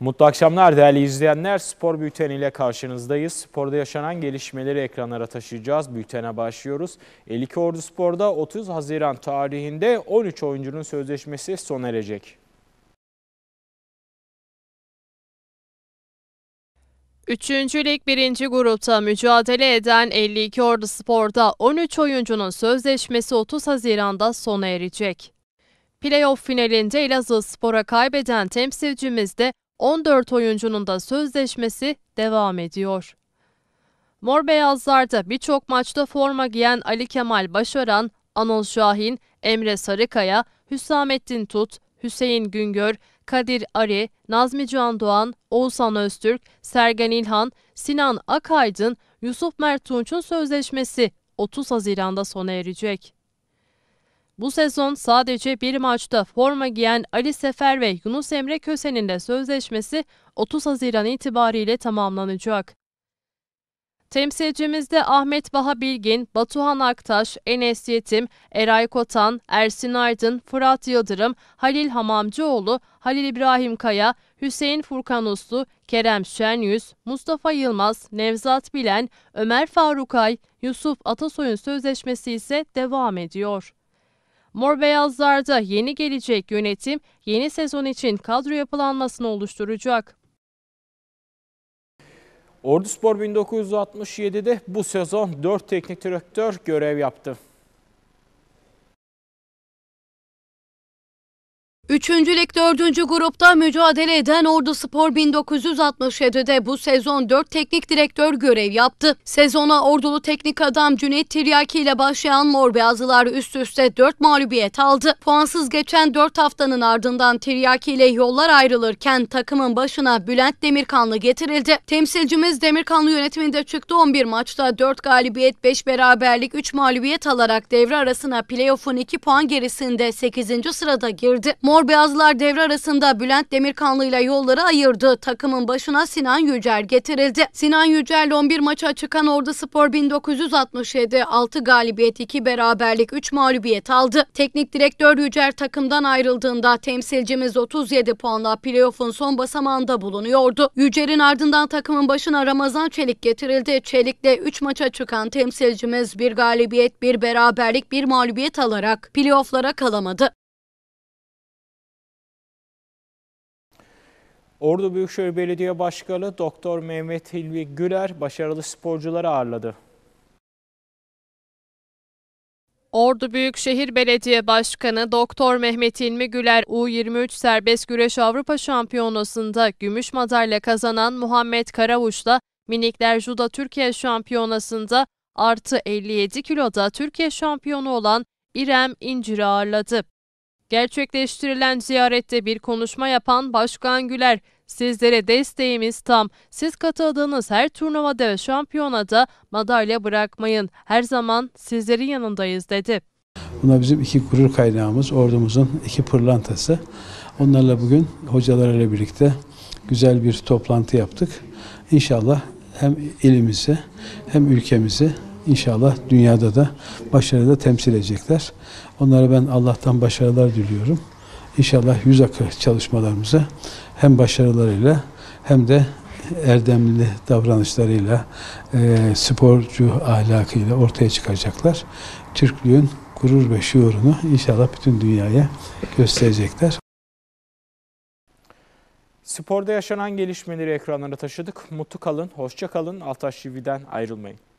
Mutlu akşamlar değerli izleyenler. Spor Bülteni ile karşınızdayız. Sporda yaşanan gelişmeleri ekranlara taşıyacağız. Bültene başlıyoruz. 52 Ordu Spor'da 30 Haziran tarihinde 13 oyuncunun sözleşmesi sona erecek. 3. Lig 1. grupta mücadele eden 52 Ordu Spor'da 13 oyuncunun sözleşmesi 30 Haziran'da sona erecek. Playoff finalinde Elazığ Spor'a kaybeden temsilcimiz de 14 oyuncunun da sözleşmesi devam ediyor. Mor Beyazlar'da birçok maçta forma giyen Ali Kemal Başaran, Anıl Şahin, Emre Sarıkaya, Hüsamettin Tut, Hüseyin Güngör, Kadir Ari, Nazmi Can Doğan, Oğuzhan Öztürk, Sergen İlhan, Sinan Akaydın, Yusuf Mert Tunç'un sözleşmesi 30 Haziran'da sona erecek. Bu sezon sadece bir maçta forma giyen Ali Sefer ve Yunus Emre Köse'nin de sözleşmesi 30 Haziran itibariyle tamamlanacak. Temsilcimizde Ahmet Baha Bilgin, Batuhan Aktaş, Enes Yetim, Eray Kotan, Ersin Aydın, Fırat Yıldırım, Halil Hamamcıoğlu, Halil İbrahim Kaya, Hüseyin Furkan Uslu, Kerem Şenyüz, Mustafa Yılmaz, Nevzat Bilen, Ömer Faruk Ay, Yusuf Atasoy'un sözleşmesi ise devam ediyor. Mor Beyazlar'da yeni gelecek yönetim yeni sezon için kadro yapılanmasını oluşturacak. Ordu Spor 1967'de bu sezon 4 teknik direktör görev yaptı. Üçüncülük dördüncü grupta mücadele eden Ordu Spor 1967'de bu sezon dört teknik direktör görev yaptı. Sezona Ordulu teknik adam Cüneyt Tiryaki ile başlayan Mor Beyazlılar üst üste dört mağlubiyet aldı. Puansız geçen dört haftanın ardından Tiryaki ile yollar ayrılırken takımın başına Bülent Demirkanlı getirildi. Temsilcimiz Demirkanlı yönetiminde çıktı 11 maçta dört galibiyet beş beraberlik üç mağlubiyet alarak devre arasına playoff'un iki puan gerisinde 8. sırada girdi. Mor Mor Beyazlar devre arasında Bülent Demirkanlı ile yolları ayırdı. Takımın başına Sinan Yücel getirildi. Sinan Yücel 11 maça çıkan Ordu Spor 1967 6 galibiyet 2 beraberlik 3 mağlubiyet aldı. Teknik direktör Yücel takımdan ayrıldığında temsilcimiz 37 puanla playoff'un son basamağında bulunuyordu. Yücel'in ardından takımın başına Ramazan Çelik getirildi. Çelik'le 3 maça çıkan temsilcimiz bir galibiyet, bir beraberlik, bir mağlubiyet alarak playoff'lara kalamadı. Ordu Büyükşehir Belediye Başkanı Doktor Mehmet Hilmi Güler başarılı sporcuları ağırladı. Ordu Büyükşehir Belediye Başkanı Doktor Mehmet İlmi Güler U23 Serbest Güreş Avrupa Şampiyonası'nda gümüş madalya kazanan Muhammed Karavuş'la Minikler Judo Türkiye Şampiyonası'nda artı 57 kiloda Türkiye şampiyonu olan İrem İncir'i ağırladı. Gerçekleştirilen ziyarette bir konuşma yapan Başkan Güler, Sizlere desteğimiz tam. Siz katıldığınız her turnuvada ve şampiyonada madalya bırakmayın. Her zaman sizlerin yanındayız dedi. Buna bizim iki gurur kaynağımız, ordumuzun iki pırlantası. Onlarla bugün hocalarıyla birlikte güzel bir toplantı yaptık. İnşallah hem ilimizi hem ülkemizi inşallah dünyada da başarıyla temsil edecekler. Onlara ben Allah'tan başarılar diliyorum. İnşallah yüz akı çalışmalarımızı hem başarılarıyla hem de erdemli davranışlarıyla, e, sporcu ahlakıyla ortaya çıkacaklar. Türklüğün gurur ve şuurunu inşallah bütün dünyaya gösterecekler. Sporda yaşanan gelişmeleri ekranlara taşıdık. Mutlu kalın, hoşça kalın. Altaş TV'den ayrılmayın.